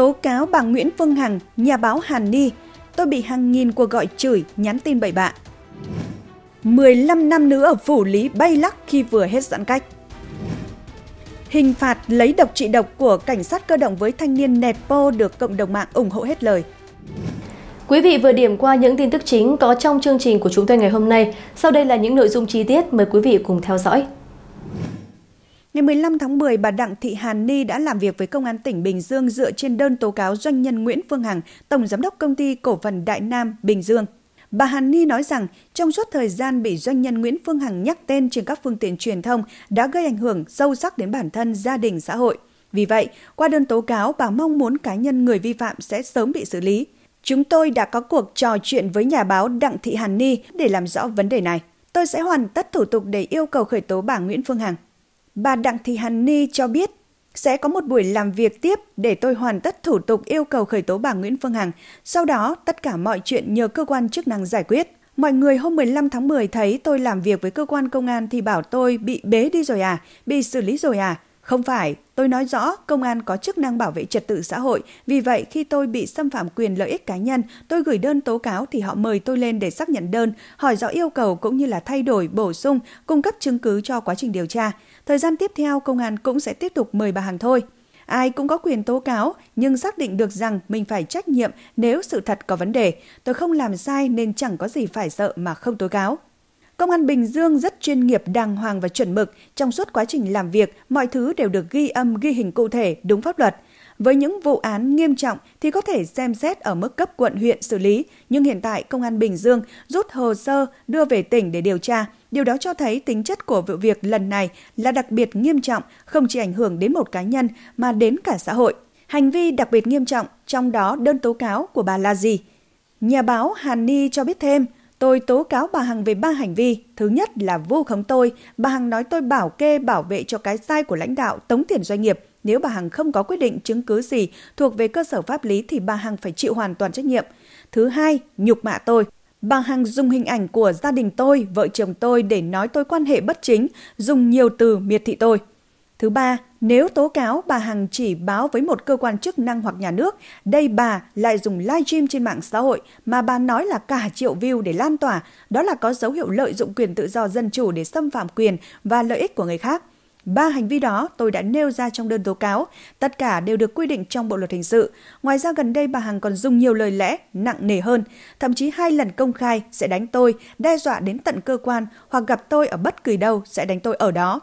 Tố cáo bà Nguyễn Phương Hằng, nhà báo Hàn Ni, tôi bị hàng nghìn cuộc gọi chửi, nhắn tin bậy bạ. 15 năm nữa ở phủ lý bay lắc khi vừa hết giãn cách. Hình phạt lấy độc trị độc của cảnh sát cơ động với thanh niên nẹt po được cộng đồng mạng ủng hộ hết lời. Quý vị vừa điểm qua những tin tức chính có trong chương trình của chúng tôi ngày hôm nay. Sau đây là những nội dung chi tiết, mời quý vị cùng theo dõi. Ngày 15 tháng 10, bà Đặng Thị Hàn Ni đã làm việc với Công an tỉnh Bình Dương dựa trên đơn tố cáo doanh nhân Nguyễn Phương Hằng, Tổng Giám đốc Công ty Cổ phần Đại Nam, Bình Dương. Bà Hàn Ni nói rằng trong suốt thời gian bị doanh nhân Nguyễn Phương Hằng nhắc tên trên các phương tiện truyền thông đã gây ảnh hưởng sâu sắc đến bản thân, gia đình, xã hội. Vì vậy, qua đơn tố cáo, bà mong muốn cá nhân người vi phạm sẽ sớm bị xử lý. Chúng tôi đã có cuộc trò chuyện với nhà báo Đặng Thị Hàn Ni để làm rõ vấn đề này. Tôi sẽ hoàn tất thủ tục để yêu cầu khởi tố bà Nguyễn Phương Hằng. Bà Đặng Thị Hàn Ni cho biết sẽ có một buổi làm việc tiếp để tôi hoàn tất thủ tục yêu cầu khởi tố bà Nguyễn Phương Hằng. Sau đó, tất cả mọi chuyện nhờ cơ quan chức năng giải quyết. Mọi người hôm 15 tháng 10 thấy tôi làm việc với cơ quan công an thì bảo tôi bị bế đi rồi à, bị xử lý rồi à. Không phải, tôi nói rõ công an có chức năng bảo vệ trật tự xã hội, vì vậy khi tôi bị xâm phạm quyền lợi ích cá nhân, tôi gửi đơn tố cáo thì họ mời tôi lên để xác nhận đơn, hỏi rõ yêu cầu cũng như là thay đổi, bổ sung, cung cấp chứng cứ cho quá trình điều tra. Thời gian tiếp theo công an cũng sẽ tiếp tục mời bà Hằng thôi. Ai cũng có quyền tố cáo, nhưng xác định được rằng mình phải trách nhiệm nếu sự thật có vấn đề. Tôi không làm sai nên chẳng có gì phải sợ mà không tố cáo. Công an Bình Dương rất chuyên nghiệp, đàng hoàng và chuẩn mực. Trong suốt quá trình làm việc, mọi thứ đều được ghi âm, ghi hình cụ thể, đúng pháp luật. Với những vụ án nghiêm trọng thì có thể xem xét ở mức cấp quận huyện xử lý, nhưng hiện tại Công an Bình Dương rút hồ sơ đưa về tỉnh để điều tra. Điều đó cho thấy tính chất của vụ việc lần này là đặc biệt nghiêm trọng, không chỉ ảnh hưởng đến một cá nhân mà đến cả xã hội. Hành vi đặc biệt nghiêm trọng, trong đó đơn tố cáo của bà là gì? Nhà báo Hàn Ni cho biết thêm – Tôi tố cáo bà Hằng về ba hành vi. Thứ nhất là vu khống tôi. Bà Hằng nói tôi bảo kê bảo vệ cho cái sai của lãnh đạo tống tiền doanh nghiệp. Nếu bà Hằng không có quyết định chứng cứ gì thuộc về cơ sở pháp lý thì bà Hằng phải chịu hoàn toàn trách nhiệm. Thứ hai, nhục mạ tôi. Bà Hằng dùng hình ảnh của gia đình tôi, vợ chồng tôi để nói tôi quan hệ bất chính, dùng nhiều từ miệt thị tôi. Thứ ba, nếu tố cáo bà Hằng chỉ báo với một cơ quan chức năng hoặc nhà nước, đây bà lại dùng live stream trên mạng xã hội mà bà nói là cả triệu view để lan tỏa, đó là có dấu hiệu lợi dụng quyền tự do dân chủ để xâm phạm quyền và lợi ích của người khác. Ba hành vi đó tôi đã nêu ra trong đơn tố cáo, tất cả đều được quy định trong Bộ luật hình sự. Ngoài ra gần đây bà Hằng còn dùng nhiều lời lẽ nặng nề hơn, thậm chí hai lần công khai sẽ đánh tôi, đe dọa đến tận cơ quan hoặc gặp tôi ở bất kỳ đâu sẽ đánh tôi ở đó.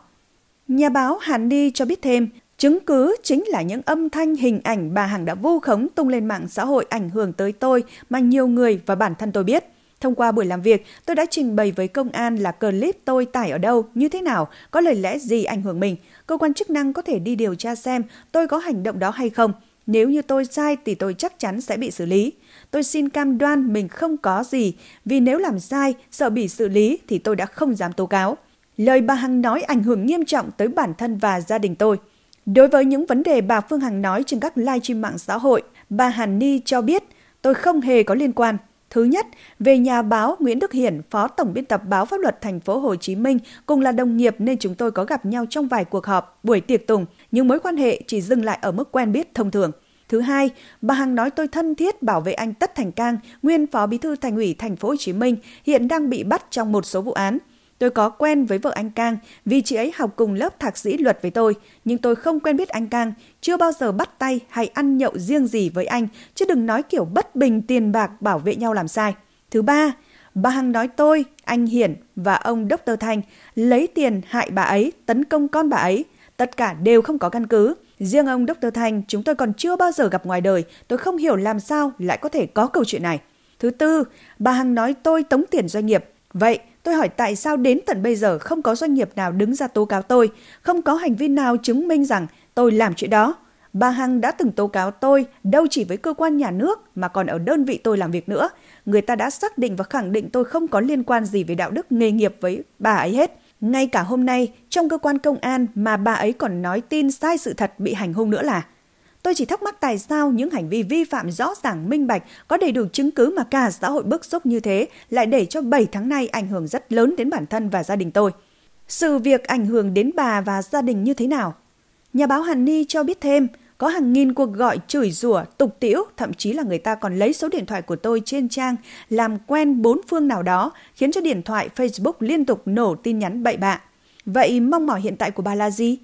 Nhà báo Hàn Ni cho biết thêm, chứng cứ chính là những âm thanh hình ảnh bà Hằng đã vu khống tung lên mạng xã hội ảnh hưởng tới tôi mà nhiều người và bản thân tôi biết. Thông qua buổi làm việc, tôi đã trình bày với công an là clip tôi tải ở đâu, như thế nào, có lời lẽ gì ảnh hưởng mình. Cơ quan chức năng có thể đi điều tra xem tôi có hành động đó hay không. Nếu như tôi sai thì tôi chắc chắn sẽ bị xử lý. Tôi xin cam đoan mình không có gì, vì nếu làm sai, sợ bị xử lý thì tôi đã không dám tố cáo. Lời bà Hằng nói ảnh hưởng nghiêm trọng tới bản thân và gia đình tôi. Đối với những vấn đề bà Phương Hằng nói trên các live stream mạng xã hội, bà Hàn Ni cho biết tôi không hề có liên quan. Thứ nhất, về nhà báo Nguyễn Đức Hiển, phó tổng biên tập báo pháp luật thành phố Hồ Chí Minh cùng là đồng nghiệp nên chúng tôi có gặp nhau trong vài cuộc họp, buổi tiệc tùng, nhưng mối quan hệ chỉ dừng lại ở mức quen biết thông thường. Thứ hai, bà Hằng nói tôi thân thiết bảo vệ anh Tất Thành Cang, nguyên phó bí thư thành ủy thành phố Hồ Chí Minh, hiện đang bị bắt trong một số vụ án. Tôi có quen với vợ anh Cang vì chị ấy học cùng lớp thạc sĩ luật với tôi, nhưng tôi không quen biết anh Cang, chưa bao giờ bắt tay hay ăn nhậu riêng gì với anh, chứ đừng nói kiểu bất bình tiền bạc bảo vệ nhau làm sai. Thứ ba, bà Hằng nói tôi, anh Hiển và ông Dr. Thanh lấy tiền hại bà ấy, tấn công con bà ấy. Tất cả đều không có căn cứ. Riêng ông Dr. Thanh chúng tôi còn chưa bao giờ gặp ngoài đời, tôi không hiểu làm sao lại có thể có câu chuyện này. Thứ tư, bà Hằng nói tôi tống tiền doanh nghiệp. Vậy Tôi hỏi tại sao đến tận bây giờ không có doanh nghiệp nào đứng ra tố cáo tôi, không có hành vi nào chứng minh rằng tôi làm chuyện đó. Bà Hằng đã từng tố cáo tôi đâu chỉ với cơ quan nhà nước mà còn ở đơn vị tôi làm việc nữa. Người ta đã xác định và khẳng định tôi không có liên quan gì về đạo đức nghề nghiệp với bà ấy hết. Ngay cả hôm nay, trong cơ quan công an mà bà ấy còn nói tin sai sự thật bị hành hung nữa là Tôi chỉ thắc mắc tại sao những hành vi vi phạm rõ ràng minh bạch có đầy đủ chứng cứ mà cả xã hội bức xúc như thế lại để cho 7 tháng nay ảnh hưởng rất lớn đến bản thân và gia đình tôi. Sự việc ảnh hưởng đến bà và gia đình như thế nào? Nhà báo Hàn Ni cho biết thêm, có hàng nghìn cuộc gọi chửi rủa, tục tiễu, thậm chí là người ta còn lấy số điện thoại của tôi trên trang làm quen bốn phương nào đó, khiến cho điện thoại Facebook liên tục nổ tin nhắn bậy bạ. Vậy mong mỏi hiện tại của bà là gì?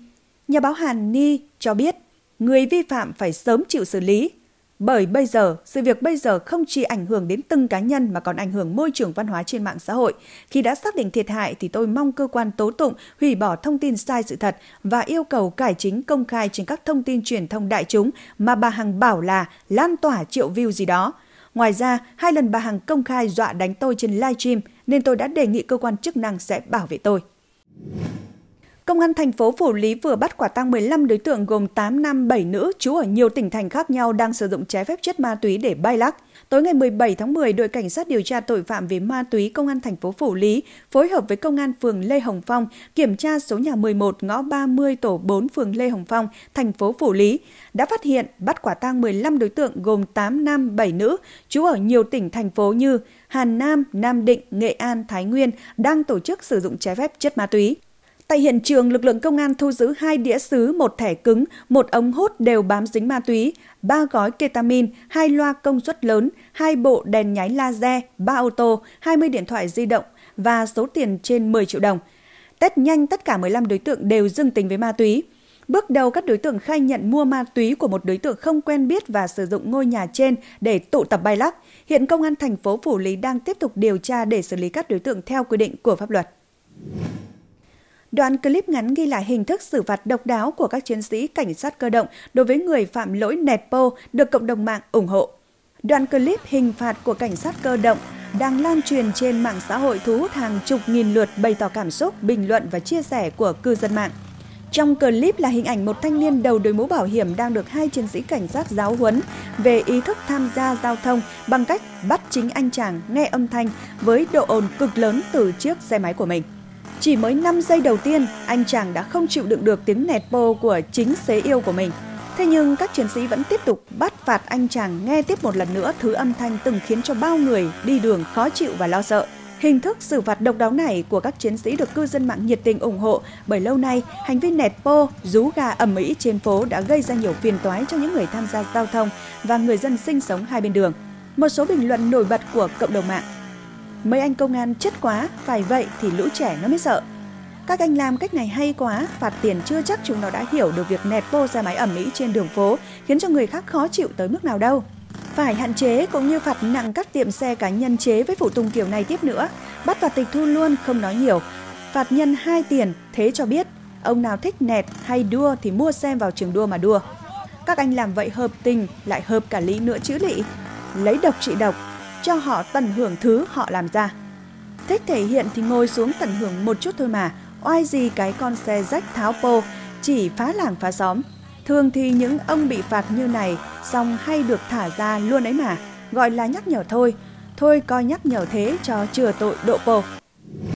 Nhà báo Hàn Ni cho biết, người vi phạm phải sớm chịu xử lý. Bởi bây giờ, sự việc bây giờ không chỉ ảnh hưởng đến từng cá nhân mà còn ảnh hưởng môi trường văn hóa trên mạng xã hội. Khi đã xác định thiệt hại thì tôi mong cơ quan tố tụng hủy bỏ thông tin sai sự thật và yêu cầu cải chính công khai trên các thông tin truyền thông đại chúng mà bà Hằng bảo là lan tỏa triệu view gì đó. Ngoài ra, hai lần bà Hằng công khai dọa đánh tôi trên live stream nên tôi đã đề nghị cơ quan chức năng sẽ bảo vệ tôi. Công an thành phố Phủ Lý vừa bắt quả tang 15 đối tượng gồm 8 nam 7 nữ trú ở nhiều tỉnh thành khác nhau đang sử dụng trái phép chất ma túy để bay lắc. Tối ngày 17 tháng 10, đội cảnh sát điều tra tội phạm về ma túy công an thành phố Phủ Lý phối hợp với công an phường Lê Hồng Phong kiểm tra số nhà 11 ngõ 30 tổ 4 phường Lê Hồng Phong, thành phố Phủ Lý đã phát hiện bắt quả tang 15 đối tượng gồm 8 nam 7 nữ trú ở nhiều tỉnh thành phố như Hà Nam, Nam Định, Nghệ An, Thái Nguyên đang tổ chức sử dụng trái phép chất ma túy. Tại hiện trường, lực lượng công an thu giữ hai đĩa xứ, một thẻ cứng, một ống hút đều bám dính ma túy, ba gói ketamin, hai loa công suất lớn, hai bộ đèn nháy laser, ba ô tô, 20 điện thoại di động và số tiền trên 10 triệu đồng. Test nhanh tất cả 15 đối tượng đều dương tính với ma túy. Bước đầu các đối tượng khai nhận mua ma túy của một đối tượng không quen biết và sử dụng ngôi nhà trên để tụ tập bay lắc. Hiện công an thành phố Phủ Lý đang tiếp tục điều tra để xử lý các đối tượng theo quy định của pháp luật. Đoạn clip ngắn ghi lại hình thức xử phạt độc đáo của các chiến sĩ cảnh sát cơ động đối với người phạm lỗi nẹt pô được cộng đồng mạng ủng hộ. Đoạn clip hình phạt của cảnh sát cơ động đang lan truyền trên mạng xã hội thu hút hàng chục nghìn lượt bày tỏ cảm xúc, bình luận và chia sẻ của cư dân mạng. Trong clip là hình ảnh một thanh niên đầu đội mũ bảo hiểm đang được hai chiến sĩ cảnh sát giáo huấn về ý thức tham gia giao thông bằng cách bắt chính anh chàng nghe âm thanh với độ ồn cực lớn từ chiếc xe máy của mình. Chỉ mới 5 giây đầu tiên, anh chàng đã không chịu đựng được tiếng nẹt bô của chính xế yêu của mình. Thế nhưng các chiến sĩ vẫn tiếp tục bắt phạt anh chàng nghe tiếp một lần nữa thứ âm thanh từng khiến cho bao người đi đường khó chịu và lo sợ. Hình thức xử phạt độc đáo này của các chiến sĩ được cư dân mạng nhiệt tình ủng hộ bởi lâu nay, hành vi nẹt bô, rú gà ẩm mỹ trên phố đã gây ra nhiều phiền toái cho những người tham gia giao thông và người dân sinh sống hai bên đường. Một số bình luận nổi bật của cộng đồng mạng Mấy anh công an chất quá, phải vậy thì lũ trẻ nó mới sợ. Các anh làm cách này hay quá, phạt tiền chưa chắc chúng nó đã hiểu được việc nẹt bô xe máy ẩm mỹ trên đường phố khiến cho người khác khó chịu tới mức nào đâu. Phải hạn chế cũng như phạt nặng các tiệm xe cá nhân chế với phụ tùng kiểu này tiếp nữa. Bắt vào tịch thu luôn, không nói nhiều. Phạt nhân hai tiền, thế cho biết. Ông nào thích nẹt hay đua thì mua xe vào trường đua mà đua. Các anh làm vậy hợp tình, lại hợp cả lý nữa chứ lị. Lấy độc trị độc, cho họ tận hưởng thứ họ làm ra. Thích thể hiện thì ngồi xuống tận hưởng một chút thôi mà, oai gì cái con xe rách tháo pô, chỉ phá làng phá xóm. Thường thì những ông bị phạt như này, xong hay được thả ra luôn ấy mà, gọi là nhắc nhở thôi. Thôi coi nhắc nhở thế cho chừa tội độ pô.